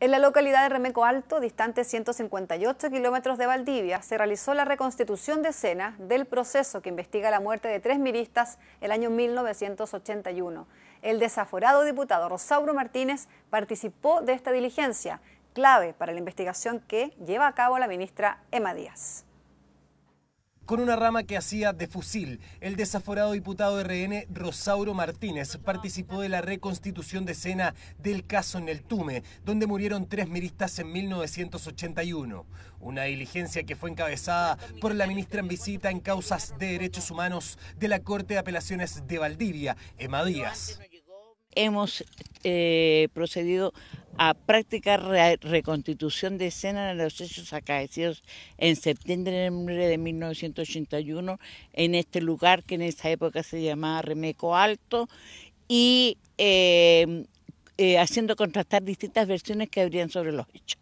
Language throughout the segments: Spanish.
En la localidad de Remeco Alto, distante 158 kilómetros de Valdivia, se realizó la reconstitución de escena del proceso que investiga la muerte de tres miristas el año 1981. El desaforado diputado Rosauro Martínez participó de esta diligencia, clave para la investigación que lleva a cabo la ministra Emma Díaz con una rama que hacía de fusil. El desaforado diputado RN Rosauro Martínez participó de la reconstitución de escena del caso en el Tume, donde murieron tres miristas en 1981. Una diligencia que fue encabezada por la ministra en visita en causas de derechos humanos de la Corte de Apelaciones de Valdivia, Emma Díaz. Hemos eh, procedido a practicar reconstitución de escena de los hechos acaecidos en septiembre de 1981 en este lugar que en esa época se llamaba Remeco Alto y eh, eh, haciendo contrastar distintas versiones que habrían sobre los hechos.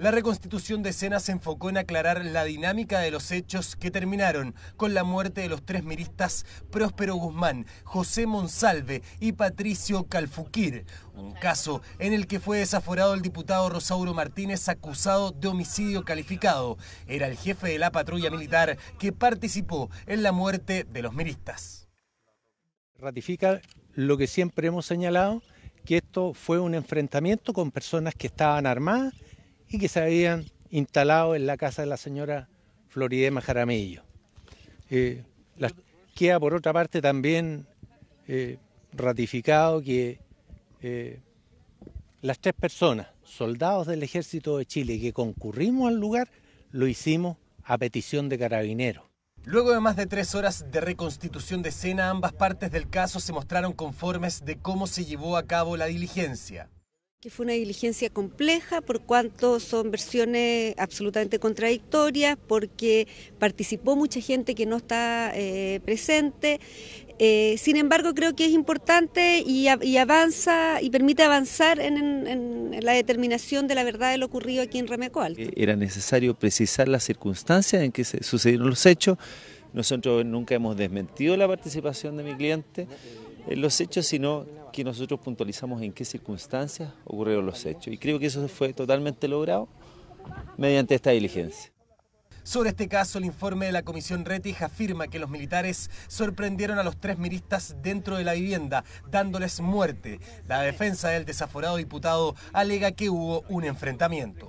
La reconstitución de escena se enfocó en aclarar la dinámica de los hechos que terminaron con la muerte de los tres miristas Próspero Guzmán, José Monsalve y Patricio Calfuquir. Un caso en el que fue desaforado el diputado Rosauro Martínez acusado de homicidio calificado. Era el jefe de la patrulla militar que participó en la muerte de los miristas. Ratifica lo que siempre hemos señalado, que esto fue un enfrentamiento con personas que estaban armadas y que se habían instalado en la casa de la señora Floridema Jaramillo. Eh, queda por otra parte también eh, ratificado que eh, las tres personas, soldados del ejército de Chile, que concurrimos al lugar, lo hicimos a petición de carabinero. Luego de más de tres horas de reconstitución de escena, ambas partes del caso se mostraron conformes de cómo se llevó a cabo la diligencia que fue una diligencia compleja por cuanto son versiones absolutamente contradictorias, porque participó mucha gente que no está eh, presente. Eh, sin embargo, creo que es importante y, avanza y permite avanzar en, la determinación de la verdad de lo ocurrido aquí en Remeco eh, Era necesario precisar las circunstancias en que se sucedieron los hechos. Nosotros nunca hemos desmentido la participación de mi cliente. Eh, los hechos, sino que nosotros puntualizamos en qué circunstancias ocurrieron los hechos. Y creo que eso fue totalmente logrado mediante esta diligencia. Sobre este caso, el informe de la Comisión Rettig afirma que los militares sorprendieron a los tres miristas dentro de la vivienda, dándoles muerte. La defensa del desaforado diputado alega que hubo un enfrentamiento.